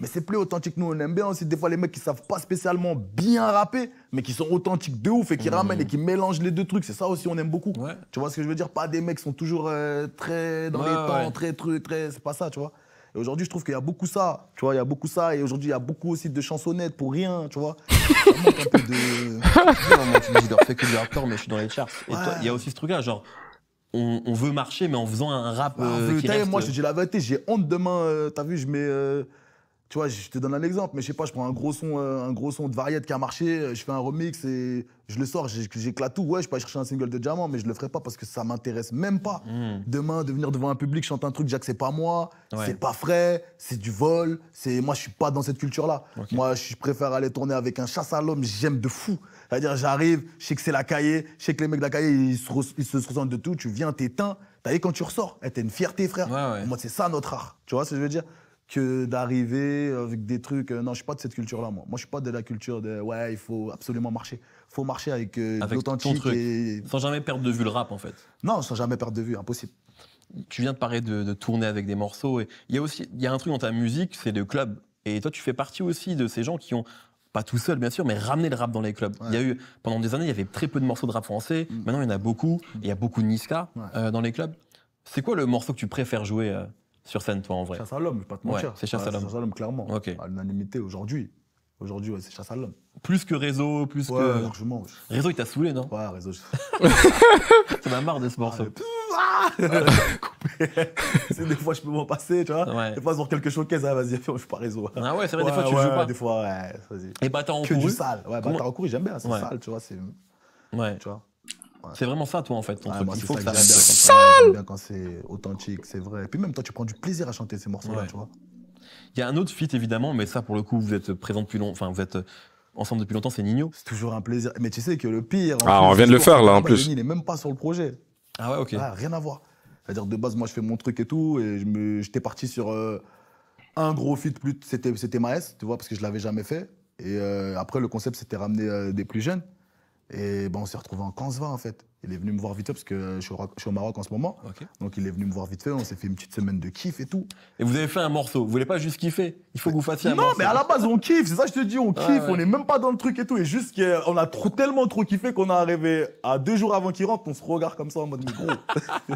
Mais c'est plus authentique. Nous, on aime bien aussi des fois les mecs qui savent pas spécialement bien rapper, mais qui sont authentiques de ouf et qui ramènent et qui mélangent les deux trucs. C'est ça aussi, on aime beaucoup. Tu vois ce que je veux dire Pas des mecs qui sont toujours euh, très dans les temps, très très. C'est pas ça, tu vois. Et aujourd'hui, je trouve qu'il y a beaucoup ça, tu vois, il y a beaucoup ça. Et aujourd'hui, il y a beaucoup aussi de chansonnettes pour rien, tu vois. Il [LAUGHS] manque un de. fais que du mais je suis dans les charts. Et il y a aussi ce truc-là, genre, on, veut marcher, mais en faisant un rap. Bah, euh, Moi, euh, je dis la vérité, j'ai honte demain. Euh, t'as vu, je mets. Tu vois, je te donne un exemple, mais je sais pas, je prends un gros son, euh, un gros son de Variette qui a marché, euh, je fais un remix et je le sors, j'éclate tout. Ouais, je peux aller chercher un single de diamant, mais je le ferai pas parce que ça m'intéresse même pas. Hmm. Demain, de venir devant un public, chanter un truc, j'accepte c'est pas moi, c'est pas frais, c'est du vol, c'est moi, je suis pas dans cette culture-là. Moi, je préfère aller tourner avec un chasse à l'homme, j'aime de fou. C'est-à-dire, j'arrive, je sais que c'est la cahier, je sais que les mecs de la cahier, ils se, ressentent de tout, tu viens, t'éteins. T'as vu, quand tu ressors, eh, t'es une fierté, frère. Moi, c'est ça notre art. Tu vois ce que je veux dire que d'arriver avec des trucs. Euh, non, je suis pas de cette culture-là, moi. Moi, je suis pas de la culture de ouais, il faut absolument marcher. Il Faut marcher avec, euh, l'authentique et... sans jamais perdre de vue le rap, en fait. Non, sans jamais perdre de vue, impossible. Tu viens de parler de, tourner avec des morceaux. Et il y a aussi, il y a un truc dans ta musique, c'est le club. Et toi, tu fais partie aussi de ces gens qui ont pas tout seul bien sûr, mais ramener le rap dans les clubs. Il y a eu pendant des années, il y avait très peu de morceaux de rap français. Mm. Maintenant, il y en a beaucoup. Mm. il y a beaucoup de Niska euh, dans les clubs. C'est quoi le morceau que tu préfères jouer euh, sur scène, toi, en vrai Chasse à l'homme, je vais pas te mentir. c'est chasse à l'homme. Chasse à l'homme, clairement. À l'unanimité aujourd'hui. Aujourd'hui, c'est chasse à l'homme. Plus que réseau, plus ouais, que. largement. Réseau, il t'a saoulé, non Ouais, réseau. [LAUGHS] Ça m'a marre de ce morceau. Ah, ah, [LAUGHS] c'est des fois, je peux m'en passer, tu vois. Des fois, sur quelques showcases, vas-y, je suis pas réseau. Ah ouais, c'est vrai, des fois, tu joues pas. Des fois, ouais, vas-y. Et battant en en Que du sale. Ouais, battant en en j'aime bien, c'est sale, tu vois. Ouais. Tu vois. C'est vraiment ça, toi, en fait. Ton truc. Il faut que ça bien quand c'est authentique, c'est vrai. Et puis même toi, tu prends du plaisir à chanter ces morceaux-là, tu vois. Il y a un autre feat évidemment, mais ça pour le coup, vous êtes présents depuis longtemps. Enfin, vous êtes euh, ensemble depuis longtemps, c'est Nino. C'est toujours un plaisir. Mais tu sais que le pire. Ah, on vient de le faire là en plus. il est même pas sur le projet. Ah ouais, ok. Ah, rien à voir. C'est-à-dire de base, moi je fais mon truc et tout, et j'étais parti sur euh, un gros feat plus c'était c'était Maes, tu vois, parce que je l'avais jamais fait. Et euh, après le concept c'était ramener des plus jeunes. Et ben, on s'est retrouvé en 15-20 en fait. Il est venu me voir vite fait parce que euh, je suis au, Maroc en ce moment. Donc il est venu me voir vite fait, on s'est fait une petite semaine de kiff et tout. Et vous avez fait un morceau, vous voulez pas juste kiffer Il faut que vous fassiez un non, morceau. Non, mais à la base on kiffe, c'est ça que je te dis, on kiffe, on n'est même pas dans le truc et tout. Et juste qu'on a trop, tellement trop kiffé qu'on est arrivé à deux jours avant qu'il rentre, on se regarde comme ça en mode gros.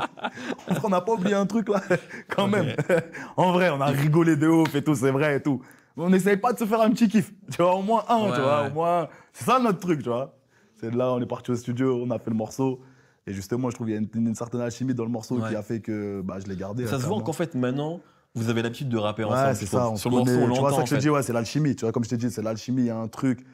[LAUGHS] on n'a pas oublié un truc là, [LAUGHS] quand même. [LAUGHS] en vrai, on a rigolé de ouf et tout, c'est vrai et tout on n'essaye pas de se faire un petit kiff. Tu vois, au moins un, tu vois, au moins. C'est ça notre truc, tu vois. C'est là, on est parti au studio, on a fait le morceau. Et justement, je trouve qu'il y a une, certaine alchimie dans le morceau qui a fait que bah, je l'ai gardé. Ça se voit qu'en fait, maintenant, vous avez l'habitude de rapper ensemble. c'est ça. sur le morceau, tu vois, ça que je te dis, ouais, c'est l'alchimie. Tu vois, comme je t'ai dit, c'est l'alchimie, il y a un truc.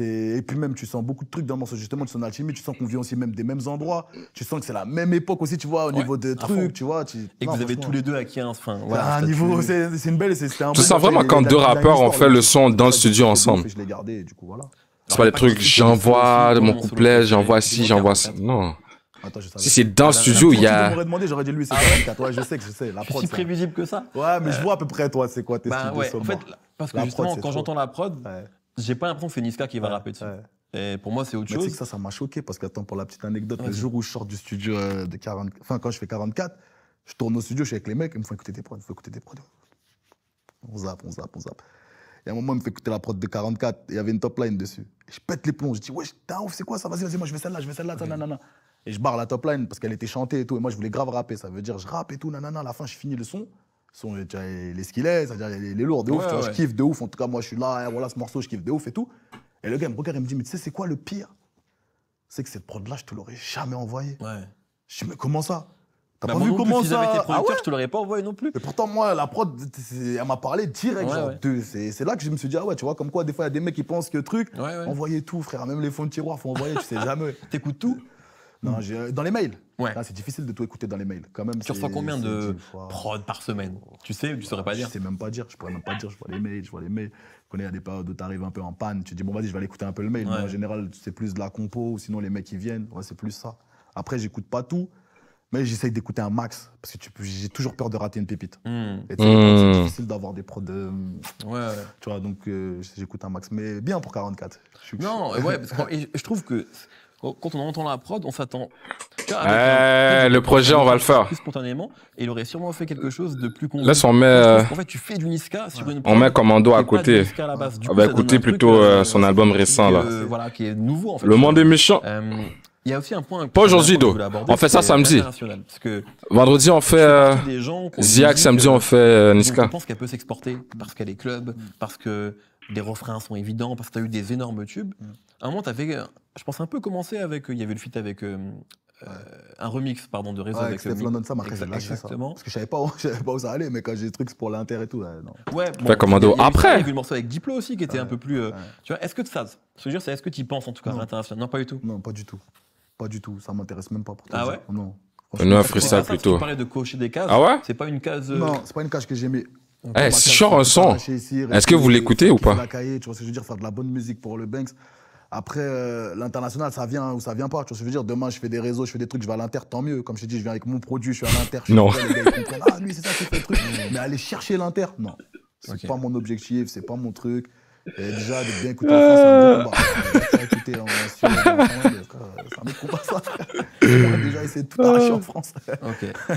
Et puis même, tu sens beaucoup de trucs dans le morceau. Justement, tu sens l'alchimie, tu sens qu'on vient aussi même des mêmes endroits. Tu sens que c'est la même époque aussi, tu vois, au niveau des trucs, tu vois. Et que vous avez tous les deux acquis un. Enfin, voilà, un niveau, c'est une belle. Tu sens vraiment quand deux rappeurs ont fait le son dans le studio ensemble. Je l'ai gardé, du coup, voilà. C'est pas des trucs, j'envoie mon couplet, j'envoie ci, j'envoie ça. Non. Attends, si c'est dans le studio, il y a. Tu m'aurais demandé, j'aurais dit lui, c'est 44. Ouais, je sais que je sais. La prod. C'est prévisible que ça. Ouais, mais je euh, vois à peu près, toi, c'est quoi tes bah, ouais. En fait, parce que justement, quand j'entends la prod, j'ai pas l'impression que c'est Niska qui va rapper dessus. Et pour moi, c'est autre mais chose. Que ça, ça m'a choqué parce qu'attends, pour la petite anecdote, le jour où je sors du studio euh, de 40, enfin, quand je fais 44, je tourne au studio, je suis avec les mecs, ils me font écouter tes prods, écouter prods. On zappe, on zappe, on zappe. Et à un moment, il me fait écouter la prod de 44. Il y avait une top line dessus. je pète les plombs. Je dis, ouais, t'es un ouf, c'est quoi ça Vas-y, vas-y, moi je vais celle-là, je vais celle-là, ça, nanana. Et je barre la top line parce qu'elle était chantée et tout. Et moi, je voulais grave rapper. Ça veut dire, je rappe et tout, nanana. À la fin, je finis le son. les skillets, c'est-à-dire les, lourds de ouf, tu vois, je kiffe de ouf. En tout cas, moi, je suis là, eh, voilà ce morceau, je kiffe de ouf et tout. Et le gars, il me regarde, il me dit, mais tu sais, c'est quoi le pire C'est que cette prod-là, je te l'aurais jamais envoyée. Ouais. Je dis, mais comment ça T'as bah, pas vu comment plus, ça. été ah ouais je te l'aurais pas envoyé non plus. Et pourtant, moi, la prod, elle m'a parlé direct. C'est là que je me suis dit, ah ouais, tu vois, comme quoi, des fois, il y a des mecs qui pensent que truc, envoyez tout, frère. Même les fonds de tiroir, faut envoyer, tu sais [LAUGHS] jamais. T'écoutes tout Non, dans les mails. Ouais. Ah, c'est difficile de tout écouter dans les mails, quand même. Tu reçois combien de prod par semaine Tu sais, tu saurais pas dire Je sais même pas dire, je pourrais même pas dire. Je vois les mails, je vois les mails. Quand connais, il y a des périodes où t'arrives un peu en panne, tu dis, bon, vas-y, je vais aller écouter un peu le mail. en général, c'est plus de la compo, ou sinon les mecs qui viennent. Ouais, c'est plus ça. Après, j'écoute pas tout mais j'essaye d'écouter un max parce que j'ai toujours peur de rater une pépite. Hmm. c'est hmm. difficile d'avoir des prods. De... Ouais, Tu vois, donc euh, j'écoute un max, mais bien pour 44. non, ouais, parce que [LAUGHS] je trouve que quand on entend la prod, on s'attend. Ouais, le projet, on va le faire. spontanément, et il aurait sûrement fait quelque chose de plus complexe. Là, on met. Euh, en fait, tu fais du Niska sur une. On met Commando à côté. on va écouter plutôt euh, son album récent là. Voilà, qui est nouveau en fait. Le monde est méchant. Il y a aussi un point. Pas aujourd'hui, Do. On fait ça samedi. Que Vendredi, on fait euh, Ziak. Samedi, on fait euh, Niska. Je pense qu'elle peut s'exporter parce qu'elle est club, parce que des refrains sont évidents, parce que tu as eu des énormes tubes. Mm. À un moment, tu avais. Je pense un peu commencer avec. Il y avait le feat avec. Euh, un remix pardon de réseau ouais, avec, Steph London ça exactement. parce que je savais pas où, [LAUGHS] pas où ça allait mais quand j'ai des trucs pour l'intérêt et tout non. ouais bon, commando après il y avait eu le morceau avec Diplo aussi qui était un peu plus tu vois est-ce que de Je veux dire c'est est-ce que tu y penses en tout cas non. à l'international non pas du tout non pas du tout pas du tout, ça m'intéresse même pas pour toi. Ah ouais Non. a un ça plutôt. Tu parlais de cocher des cases. Ah ouais C'est pas une case. Euh, non, c'est pas une case que j'aimais. Eh, si je un son, est-ce que vous l'écoutez ou pas Tu vois ce que je veux dire Faire de la bonne musique pour le Banks. Après, euh, l'international, ça vient ou ça vient pas. Tu vois ce que je veux dire Demain, je fais des réseaux, je fais des trucs, je vais à l'Inter, tant mieux. Comme je t'ai dit, je viens avec mon produit, je suis à l'Inter. Non. ah, lui, c'est ça c'est le truc. [LAUGHS] Mais aller chercher l'Inter, non. C'est pas mon objectif, c'est pas mon truc. Et déjà, de bien écouter euh. Euh, en France, c'est un bon combat. en en France, c'est un combat, ça. On déjà essayé de tout arracher en euh. France. ok.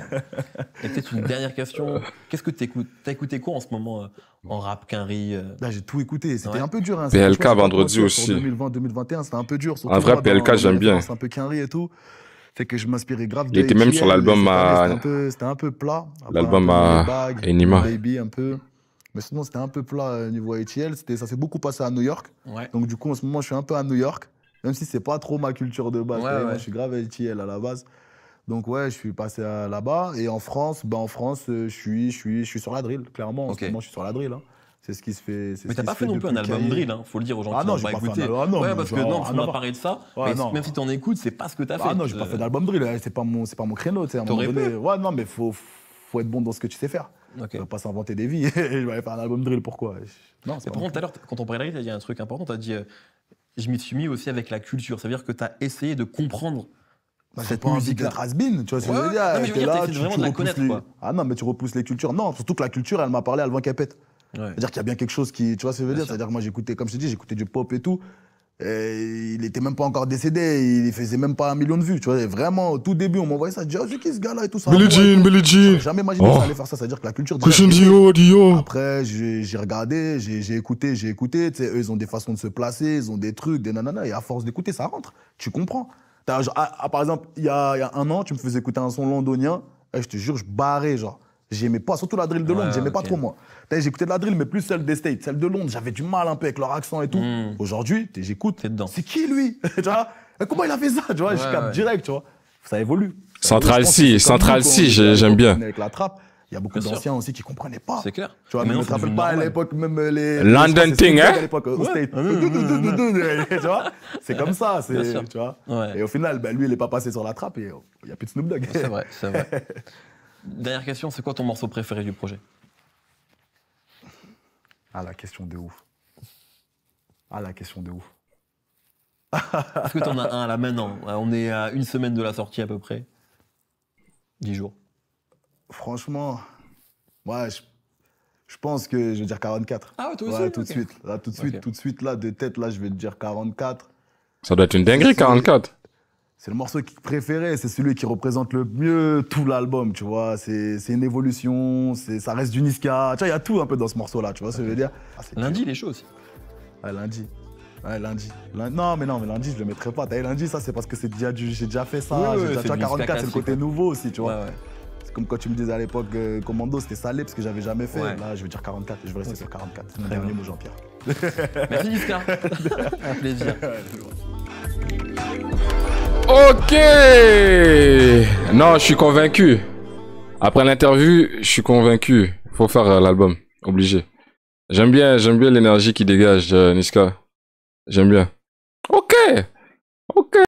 Et peut-être une dernière question. Qu'est-ce que tu écoutes T'as écouté quoi en ce moment en rap, qu'un j'ai tout écouté. C'était un peu dur. Hein. PLK vendredi aussi. 2020-2021, c'était un peu dur. Un vrai PLK, j'aime bien. C'est un peu riz et tout fait que je m'inspirais grave il était même sur l'album à c'était un, peu plat l'album à Enima Baby un peu mais sinon, c'était un peu plat euh, niveau ATL. Ça s'est beaucoup passé à New York. Donc, du coup, en ce moment, je suis un peu à New York. Même si c'est pas trop ma culture de base. Moi, je suis grave ATL à la base. Donc, ouais, je suis passé là-bas. Et en France, bah, en France euh, je, suis, je, suis, je suis sur la drill, clairement. En ce moment, je suis sur la drill. Hein. C'est ce qui se fait. Mais t'as pas fait, non plus un album drill, hein, faut le dire aux gens ah qui n'ont pas, écouté. Ah non, ouais, parce que non, ah on a parlé de ça. Ah même si tu en écoutes, c'est pas ce que t'as as ah fait. Ah non, j'ai euh. pas fait d'album drill, c'est pas mon, c'est pas mon créneau. T'aurais pu. Ouais, non, mais faut, faut être bon dans ce que tu sais faire. Okay. Je ne vais pas s'inventer des vies. [LAUGHS] je vais aller faire un album drill, pourquoi Non, Mais par contre, tout à l'heure, quand on parlait, il y a un truc important. Tu as dit euh, Je m'y suis mis aussi avec la culture. Ça veut dire que tu as essayé de comprendre. Bah, cette musique de d'être has tu vois ce que je veux dire. mais là, vraiment la connaître, Ah non, mais tu repousses les cultures. Non, surtout que la culture, elle m'a parlé à qu'elle Capette. Ouais. C'est-à-dire qu'il y a bien quelque chose qui. Tu vois ce que je veux dire C'est-à-dire que moi, j'écoutais, comme je te dis, j'écoutais du pop et tout. Et il était même pas encore décédé, il faisait même pas un million de vues, tu vois. vraiment, au tout début, on m'envoyait ça, je disais « oh, qui ce gars-là et tout ça. Billie Jean, Billie Jean. Jamais imaginé que ça oh. allait faire ça, c'est-à-dire que la culture. Dio, Dio. Après, j'ai regardé, j'ai écouté, j'ai écouté, tu sais, eux, ils ont des façons de se placer, ils ont des trucs, des nanana, et à force d'écouter, ça rentre. Tu comprends. Ah, ah, par exemple, il y a, y a, un an, tu me faisais écouter un son londonien, et je te jure, je barrais, genre. J'aimais pas, surtout la drill de Londres, j'aimais pas trop moi. J'écoutais de la drill, mais plus celle des States. Celle de Londres, j'avais du mal un peu avec leur accent et tout. Hmm. Aujourd'hui, j'écoute. C'est qui lui [LAUGHS] tu vois Comment il a fait ça Tu vois, je capte direct, tu vois. Ça évolue. Central C, Central C, j'aime bien. Avec la trappe. Il y a beaucoup d'anciens aussi qui comprenaient pas. C'est clair. Tu vois, mais, on se rappelle pas à l'époque, même les. London Thing, hein? À l'époque, State. Ah, [LAUGHS] tu vois? C'est comme ça, c'est, tu vois. Et au final, bah, lui, il est pas passé sur la trappe et il n'y a plus de Snoop Dogg. C'est vrai, c'est vrai. [LAUGHS] Dernière question, c'est quoi ton morceau préféré du projet Ah, la question de ouf. Ah, la question de ouf. Est-ce que t'en as un là maintenant On est à une semaine de la sortie à peu près. Dix jours. Franchement, moi, je, pense que je vais dire 44. Ah ouais, toi aussi tout de suite. Là, tout de suite, tout de suite, là, de tête, là, je vais te dire 44. Ça doit être une dinguerie, 44 c'est le morceau préféré, c'est celui qui représente le mieux tout l'album, tu vois. C'est une évolution, ça reste du Niska. Tu vois, il y a tout un peu dans ce morceau-là, tu vois ce que je veux dire. Ah, lundi, les choses. Ouais, lundi. Ouais, lundi. Non, mais non, mais lundi, je le mettrai pas. T'as lundi, ça, c'est parce que c'est déjà du... j'ai déjà fait ça. tu 44, c'est le côté nouveau aussi, tu vois. C'est comme quand tu me disais à l'époque, euh, Commando, c'était salé parce que j'avais jamais fait. Là, je veux dire 44 je veux rester sur 44. C'est mon dernier mot, Jean-Pierre. [LAUGHS] Merci, Niska. un [LAUGHS] plaisir. Ok Non, je suis convaincu. Après l'interview, je suis convaincu. Faut faire euh, l'album, obligé. J'aime bien, j'aime bien l'énergie qui dégage, euh, Niska. J'aime bien. Ok Ok